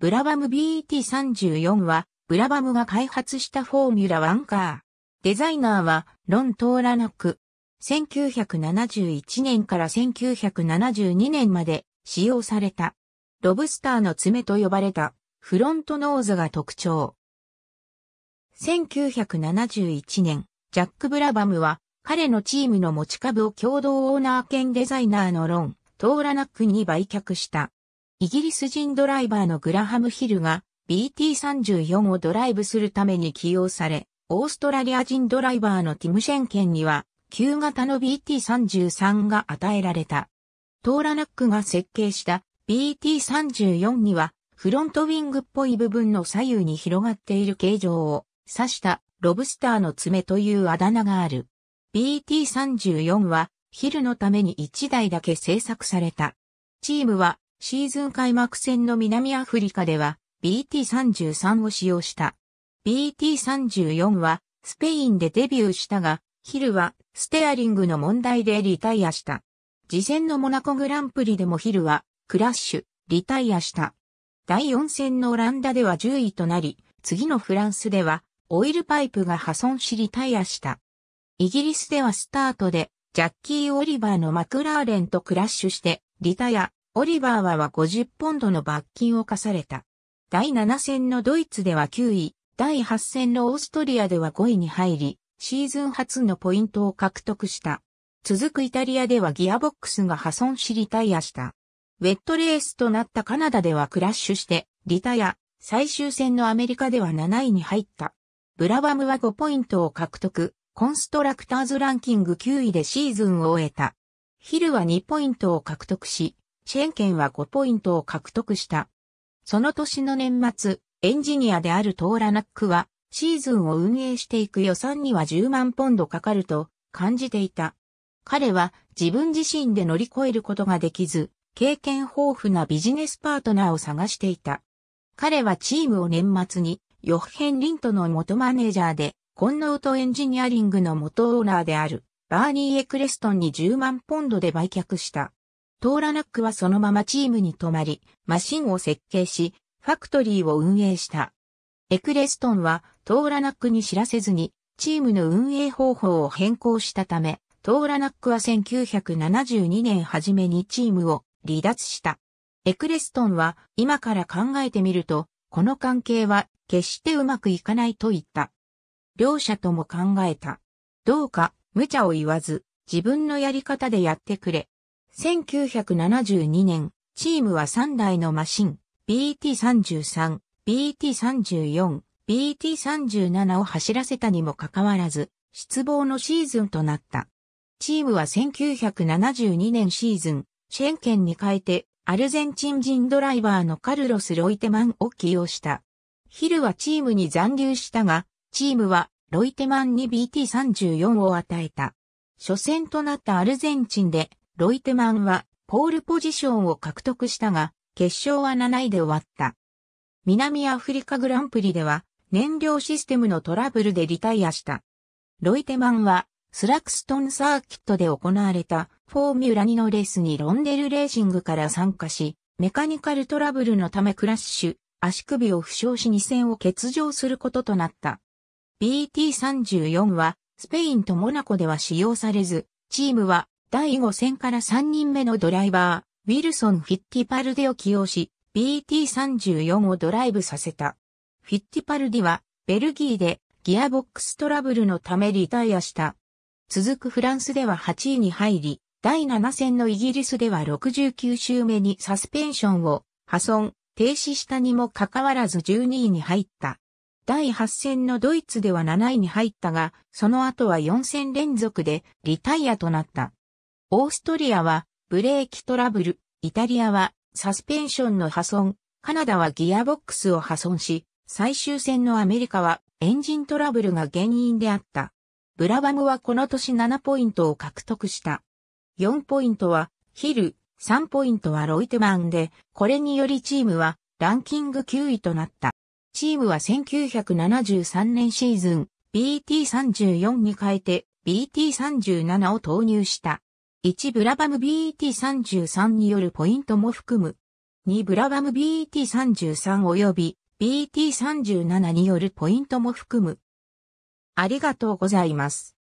ブラバム BT34 は、ブラバムが開発したフォーミュラ1カー。デザイナーは、ロン・トーラナク。1971年から1972年まで使用された。ロブスターの爪と呼ばれたフロントノーズが特徴。1971年、ジャック・ブラバムは彼のチームの持ち株を共同オーナー兼デザイナーのロン、トーラナックに売却した。イギリス人ドライバーのグラハム・ヒルが BT34 をドライブするために起用され、オーストラリア人ドライバーのティム・シェンケンには、旧型の BT33 が与えられた。トーラナックが設計した BT34 には、フロントウィングっぽい部分の左右に広がっている形状を指したロブスターの爪というあだ名がある。BT34 はヒルのために1台だけ製作された。チームはシーズン開幕戦の南アフリカでは BT33 を使用した。BT34 はスペインでデビューしたが、ヒルはステアリングの問題でリタイアした。次戦のモナコグランプリでもヒルはクラッシュ、リタイアした。第4戦のオランダでは10位となり、次のフランスではオイルパイプが破損しリタイアした。イギリスではスタートでジャッキー・オリバーのマクラーレンとクラッシュしてリタイア。オリバーはは50ポンドの罰金を課された。第7戦のドイツでは9位、第8戦のオーストリアでは5位に入り、シーズン初のポイントを獲得した。続くイタリアではギアボックスが破損しリタイアした。ウェットレースとなったカナダではクラッシュして、リタイア、最終戦のアメリカでは7位に入った。ブラバムは5ポイントを獲得、コンストラクターズランキング9位でシーズンを終えた。ヒルは2ポイントを獲得し、シェンケは5ポイントを獲得した。その年の年末、エンジニアであるトーラナックは、シーズンを運営していく予算には10万ポンドかかると感じていた。彼は自分自身で乗り越えることができず、経験豊富なビジネスパートナーを探していた。彼はチームを年末に、ヨッヘン・リントの元マネージャーで、コンノートエンジニアリングの元オーナーである、バーニー・エクレストンに10万ポンドで売却した。トーラナックはそのままチームに泊まり、マシンを設計し、ファクトリーを運営した。エクレストンはトーラナックに知らせずに、チームの運営方法を変更したため、トーラナックは1972年初めにチームを離脱した。エクレストンは今から考えてみると、この関係は決してうまくいかないと言った。両者とも考えた。どうか無茶を言わず、自分のやり方でやってくれ。1972年、チームは3台のマシン、BT33、BT34、BT37 を走らせたにもかかわらず、失望のシーズンとなった。チームは1972年シーズン、シェンケンに変えて、アルゼンチン人ドライバーのカルロス・ロイテマンを起用した。ヒルはチームに残留したが、チームはロイテマンに BT34 を与えた。初戦となったアルゼンチンでロイテマンはポールポジションを獲得したが、決勝は7位で終わった。南アフリカグランプリでは燃料システムのトラブルでリタイアした。ロイテマンはスラクストンサーキットで行われたフォーミュラ2のレースにロンデルレーシングから参加し、メカニカルトラブルのためクラッシュ、足首を負傷し2戦を欠場することとなった。BT34 はスペインとモナコでは使用されず、チームは第5戦から3人目のドライバー、ウィルソン・フィッティパルデを起用し、BT34 をドライブさせた。フィッティパルディは、ベルギーでギアボックストラブルのためリタイアした。続くフランスでは8位に入り、第7戦のイギリスでは69周目にサスペンションを破損、停止したにもかかわらず12位に入った。第8戦のドイツでは7位に入ったが、その後は4戦連続でリタイアとなった。オーストリアはブレーキトラブル、イタリアはサスペンションの破損、カナダはギアボックスを破損し、最終戦のアメリカはエンジントラブルが原因であった。ブラバムはこの年7ポイントを獲得した。4ポイントはヒル、3ポイントはロイテマンで、これによりチームはランキング9位となった。チームは1973年シーズン BT34 に変えて BT37 を投入した。1ブラバム BET33 によるポイントも含む。2ブラバム BET33 及び BET37 によるポイントも含む。ありがとうございます。